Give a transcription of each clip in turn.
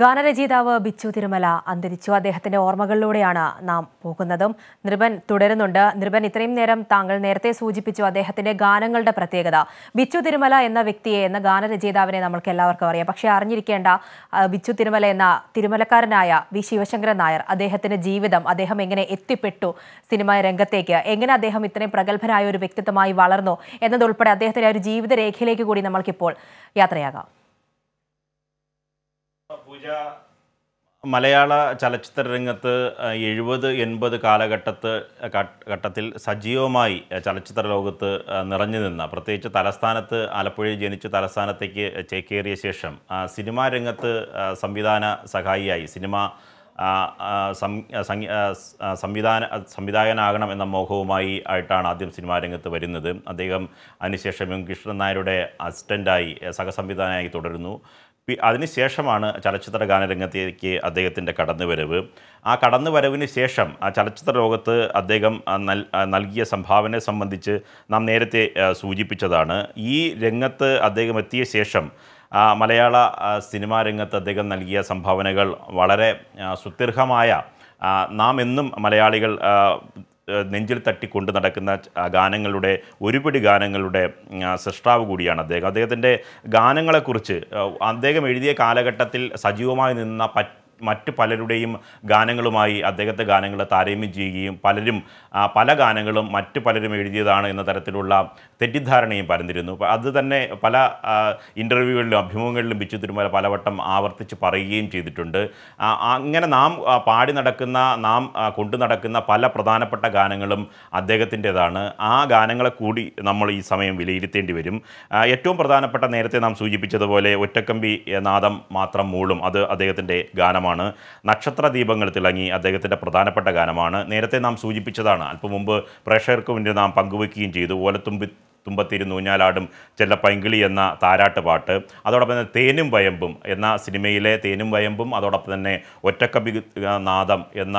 ഗാനരചയിതാവ് ബിച്ചു തിരുമല അന്തരിച്ചു അദ്ദേഹത്തിന്റെ ഓർമ്മകളിലൂടെയാണ് നാം പോകുന്നതും നൃപൻ തുടരുന്നുണ്ട് നൃപൻ ഇത്രയും നേരം താങ്കൾ നേരത്തെ സൂചിപ്പിച്ചു അദ്ദേഹത്തിന്റെ ഗാനങ്ങളുടെ പ്രത്യേകത ബിച്ചു തിരുമല എന്ന വ്യക്തിയെ എന്ന ഗാനരചയിതാവിനെ നമ്മൾക്ക് എല്ലാവർക്കും അറിയാം പക്ഷേ അറിഞ്ഞിരിക്കേണ്ട ബിച്ചു തിരുമല എന്ന തിരുമലക്കാരനായ വി ശിവശങ്കരൻ നായർ അദ്ദേഹത്തിന്റെ ജീവിതം അദ്ദേഹം എങ്ങനെ എത്തിപ്പെട്ടു സിനിമ രംഗത്തേക്ക് എങ്ങനെ അദ്ദേഹം ഇത്രയും പ്രഗത്ഭനായ ഒരു വ്യക്തിത്വമായി വളർന്നു എന്നതുൾപ്പെടെ അദ്ദേഹത്തിന്റെ ഒരു ജീവിതരേഖയിലേക്ക് കൂടി നമ്മൾക്കിപ്പോൾ യാത്രയാകാം പൂജ മലയാള ചലച്ചിത്ര രംഗത്ത് എഴുപത് എൺപത് കാലഘട്ടത്ത് ഘട്ടത്തിൽ സജീവമായി ചലച്ചിത്ര ലോകത്ത് നിറഞ്ഞു നിന്ന പ്രത്യേകിച്ച് തലസ്ഥാനത്ത് ആലപ്പുഴയിൽ ജനിച്ച് തലസ്ഥാനത്തേക്ക് ചേക്കേറിയ ശേഷം സിനിമാ രംഗത്ത് സംവിധാന സഹായിയായി സിനിമ സംവിധാന സംവിധായകനാകണം എന്ന മോഹവുമായി ആയിട്ടാണ് ആദ്യം സിനിമാ രംഗത്ത് വരുന്നത് അദ്ദേഹം അതിനുശേഷം എം കൃഷ്ണൻ നായരുടെ അസിസ്റ്റൻ്റായി സഹസംവിധാനമായി തുടരുന്നു അതിനുശേഷമാണ് ചലച്ചിത്ര ഗാനരംഗത്തേക്ക് അദ്ദേഹത്തിൻ്റെ കടന്നുവരവ് ആ കടന്നുവരവിന് ശേഷം ആ ചലച്ചിത്ര ലോകത്ത് അദ്ദേഹം നൽ നൽകിയ സംഭാവനയെ സംബന്ധിച്ച് നാം നേരത്തെ സൂചിപ്പിച്ചതാണ് ഈ രംഗത്ത് അദ്ദേഹം എത്തിയ ശേഷം മലയാള സിനിമാ രംഗത്ത് അദ്ദേഹം നൽകിയ സംഭാവനകൾ വളരെ സുദീർഘമായ നാം എന്നും മലയാളികൾ നെഞ്ചിൽ തട്ടിക്കൊണ്ട് നടക്കുന്ന ഗാനങ്ങളുടെ ഒരുപിടി ഗാനങ്ങളുടെ സൃഷ്ടാവ് കൂടിയാണ് അദ്ദേഹം അദ്ദേഹത്തിൻ്റെ ഗാനങ്ങളെക്കുറിച്ച് അദ്ദേഹം എഴുതിയ കാലഘട്ടത്തിൽ സജീവമായി നിന്ന പറ്റ മറ്റ് പലരുടെയും ഗാനങ്ങളുമായി അദ്ദേഹത്തെ ഗാനങ്ങൾ താരതമ്യം ചെയ്യുകയും പലരും പല ഗാനങ്ങളും മറ്റ് പലരും എഴുതിയതാണ് എന്ന തരത്തിലുള്ള തെറ്റിദ്ധാരണയും പരന്നിരുന്നു അത് തന്നെ പല ഇൻ്റർവ്യൂകളിലും അഭിമുഖങ്ങളിലും ബിച്ചു തിരുമല പലവട്ടം ആവർത്തിച്ച് പറയുകയും ചെയ്തിട്ടുണ്ട് അങ്ങനെ നാം പാടി നടക്കുന്ന നാം കൊണ്ടു നടക്കുന്ന പല പ്രധാനപ്പെട്ട ഗാനങ്ങളും അദ്ദേഹത്തിൻ്റെതാണ് ആ ഗാനങ്ങളെ കൂടി നമ്മൾ ഈ സമയം വിലയിരുത്തേണ്ടി വരും ഏറ്റവും പ്രധാനപ്പെട്ട നേരത്തെ നാം സൂചിപ്പിച്ചതുപോലെ ഒറ്റക്കമ്പി നാദം മാത്രം മൂളും അത് അദ്ദേഹത്തിൻ്റെ ഗാനം ഗാനമാണ് നക്ഷത്ര ദീപങ്ങൾ തിളങ്ങി അദ്ദേഹത്തിൻ്റെ പ്രധാനപ്പെട്ട ഗാനമാണ് നേരത്തെ നാം സൂചിപ്പിച്ചതാണ് അല്പം മുമ്പ് പ്രേക്ഷകർക്ക് മുന്നിൽ നാം പങ്കുവയ്ക്കുകയും ചെയ്തു ഓലത്തുമ്പി തുമ്പത്തിരി നൂഞ്ഞാലാടും ചെല്ല പൈങ്കിളി എന്ന താരാട്ട് പാട്ട് അതോടൊപ്പം തന്നെ തേനും വയമ്പും എന്ന സിനിമയിലെ തേനും വയമ്പും അതോടൊപ്പം തന്നെ ഒറ്റക്കബി നാദം എന്ന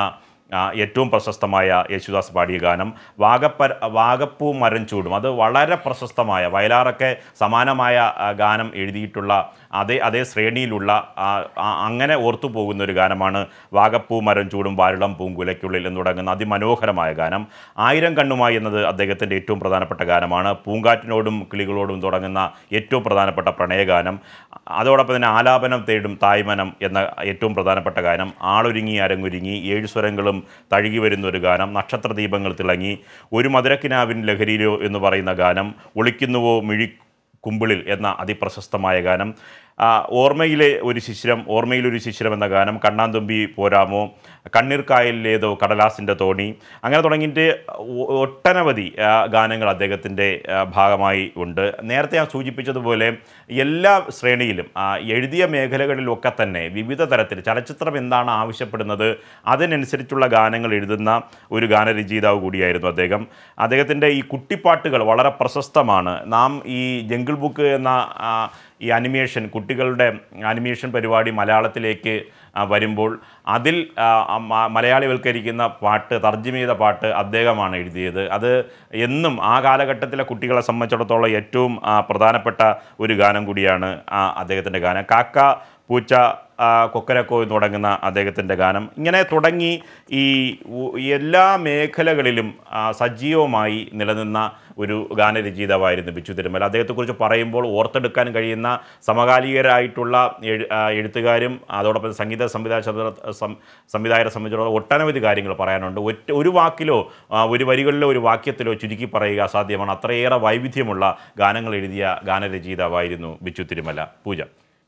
ഏറ്റവും പ്രശസ്തമായ യേശുദാസ് പാടിയ ഗാനം വാഗപ്പ വാഗപ്പൂ മരം ചൂടും അത് വളരെ പ്രശസ്തമായ വയലാറൊക്കെ സമാനമായ ഗാനം എഴുതിയിട്ടുള്ള അതേ അതേ ശ്രേണിയിലുള്ള അങ്ങനെ ഓർത്തു പോകുന്ന ഒരു ഗാനമാണ് വാഗപ്പൂ മരം ചൂടും വാരുളം പൂങ്കുലയ്ക്കുള്ളിൽ എന്ന് തുടങ്ങുന്ന അതിമനോഹരമായ ഗാനം ആയിരം കണ്ണുമായി എന്നത് അദ്ദേഹത്തിൻ്റെ ഏറ്റവും പ്രധാനപ്പെട്ട ഗാനമാണ് പൂങ്കാറ്റിനോടും കിളികളോടും തുടങ്ങുന്ന ഏറ്റവും പ്രധാനപ്പെട്ട പ്രണയഗാനം അതോടൊപ്പം തന്നെ ആലാപനം തേടും തായ്മനം എന്ന ഏറ്റവും പ്രധാനപ്പെട്ട ഗാനം ആളൊരുങ്ങി അരങ്ങൊരുങ്ങി ഏഴ് സ്വരങ്ങളും മുഖത്തും തഴുകി വരുന്ന ഒരു ഗാനം ദീപങ്ങൾ തിളങ്ങി ഒരു മധുരക്കിനാവിൻ ലഹരിയിലോ എന്ന് പറയുന്ന ഗാനം ഒളിക്കുന്നുവോ മിഴി കുമ്പിളിൽ എന്ന അതിപ്രശസ്തമായ ഗാനം ഓർമ്മയിലെ ഒരു ശിശിരം ഓർമ്മയിലൊരു ശിശിരം എന്ന ഗാനം കണ്ണാന്തുമ്പി പോരാമോ കണ്ണീർക്കായലിലേതോ കടലാസിൻ്റെ തോണി അങ്ങനെ തുടങ്ങിയിട്ട് ഒട്ടനവധി ഗാനങ്ങൾ അദ്ദേഹത്തിൻ്റെ ഭാഗമായി ഉണ്ട് നേരത്തെ ഞാൻ സൂചിപ്പിച്ചതുപോലെ എല്ലാ ശ്രേണിയിലും എഴുതിയ മേഖലകളിലൊക്കെ തന്നെ വിവിധ തരത്തിൽ ചലച്ചിത്രം എന്താണ് ആവശ്യപ്പെടുന്നത് അതിനനുസരിച്ചുള്ള ഗാനങ്ങൾ എഴുതുന്ന ഒരു ഗാനരചയിതാവ് കൂടിയായിരുന്നു അദ്ദേഹം അദ്ദേഹത്തിൻ്റെ ഈ കുട്ടിപ്പാട്ടുകൾ വളരെ പ്രശസ്തമാണ് നാം ഈ ജംഗിൾ ബുക്ക് എന്ന ഈ അനിമേഷൻ കുട്ടികളുടെ അനിമേഷൻ പരിപാടി മലയാളത്തിലേക്ക് വരുമ്പോൾ അതിൽ മലയാളിവൽക്കരിക്കുന്ന പാട്ട് തർജ്ജം ചെയ്ത പാട്ട് അദ്ദേഹമാണ് എഴുതിയത് അത് എന്നും ആ കാലഘട്ടത്തിലെ കുട്ടികളെ സംബന്ധിച്ചിടത്തോളം ഏറ്റവും പ്രധാനപ്പെട്ട ഒരു ഗാനം കൂടിയാണ് അദ്ദേഹത്തിൻ്റെ ഗാനം കാക്ക പൂച്ച കൊക്കരക്കോ എന്ന് തുടങ്ങുന്ന അദ്ദേഹത്തിൻ്റെ ഗാനം ഇങ്ങനെ തുടങ്ങി ഈ എല്ലാ മേഖലകളിലും സജീവമായി നിലനിന്ന ഒരു ഗാനരചയിതാവായിരുന്നു ബിച്ചു തിരുമല അദ്ദേഹത്തെക്കുറിച്ച് പറയുമ്പോൾ ഓർത്തെടുക്കാൻ കഴിയുന്ന സമകാലികരായിട്ടുള്ള എഴുത്തുകാരും അതോടൊപ്പം സംഗീത സംവിധായ സംവിധായകരെ സംബന്ധിച്ചിടത്തോളം ഒട്ടനവധി കാര്യങ്ങൾ പറയാനുണ്ട് ഒറ്റ ഒരു വാക്കിലോ ഒരു വരികളിലോ ഒരു വാക്യത്തിലോ ചുരുക്കി പറയുക അസാധ്യമാണ് അത്രയേറെ വൈവിധ്യമുള്ള ഗാനങ്ങൾ എഴുതിയ ഗാനരചയിതാവായിരുന്നു ബിച്ചു തിരുമല പൂജ